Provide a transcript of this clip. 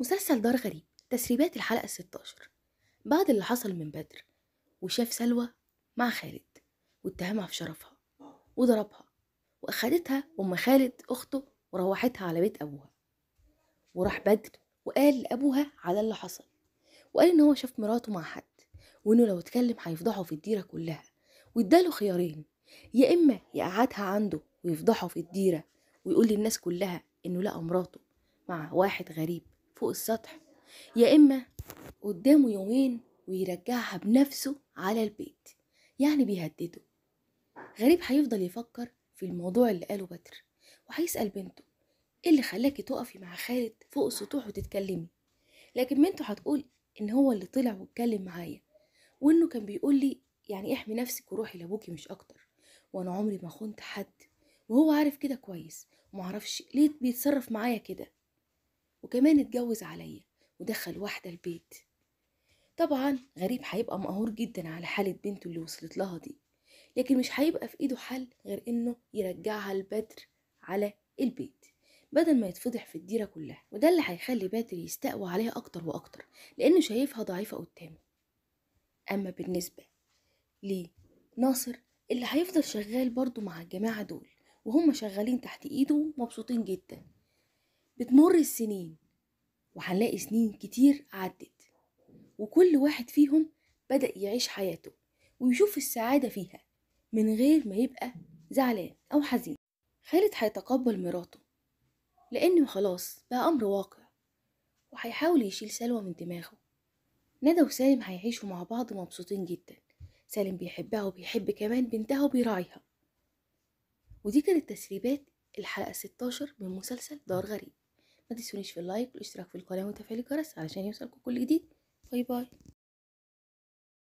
مسلسل دار غريب تسريبات الحلقة 16 بعد اللي حصل من بدر وشاف سلوى مع خالد واتهمها في شرفها وضربها وأخدتها أم خالد أخته وروحتها على بيت أبوها وراح بدر وقال لأبوها على اللي حصل وقال إن هو شاف مراته مع حد وإنه لو اتكلم هيفضحه في الديرة كلها واداله خيارين يا إما يقعدها عنده ويفضحه في الديرة ويقول للناس كلها إنه لقى مراته مع واحد غريب فوق السطح يا إما قدامه يومين ويرجعها بنفسه على البيت يعني بيهدده غريب هيفضل يفكر في الموضوع اللي قاله بدر وهيسأل بنته ايه اللي خلاكي تقفي مع خالد فوق السطوح وتتكلمي لكن بنته هتقول ان هو اللي طلع واتكلم معايا وانه كان بيقول لي يعني احمي نفسك وروحي لابوكي مش اكتر وانا عمري ما خنت حد وهو عارف كده كويس ومعرفش ليه بيتصرف معايا كده وكمان اتجوز عليا ودخل واحدة البيت طبعا غريب هيبقى مقهور جدا على حالة بنته اللي وصلت لها دي لكن مش هيبقى في ايده حل غير انه يرجعها البدر على البيت بدل ما يتفضح في الديرة كلها وده اللي هيخلي بدر يستقوى عليها أكتر وأكتر لأنه شايفها ضعيفة قدامه أما بالنسبة لناصر اللي هيفضل شغال برضه مع الجماعة دول وهم شغالين تحت إيده مبسوطين جدا بتمر السنين وهنلاقي سنين كتير عدت وكل واحد فيهم بدأ يعيش حياته ويشوف السعادة فيها من غير ما يبقى زعلان أو حزين خالد هيتقبل مراته لأنه خلاص بقى أمر واقع وهيحاول يشيل سلوى من دماغه ندى وسالم هيعيشوا مع بعض مبسوطين جدا سالم بيحبها وبيحب كمان بنتها وبيراعيها ودي كانت تسريبات الحلقة 16 من مسلسل دار غريب تنسونيش في اللايك والاشتراك في القناة وتفعيل الجرس علشان يوصلكم كل جديد باي باي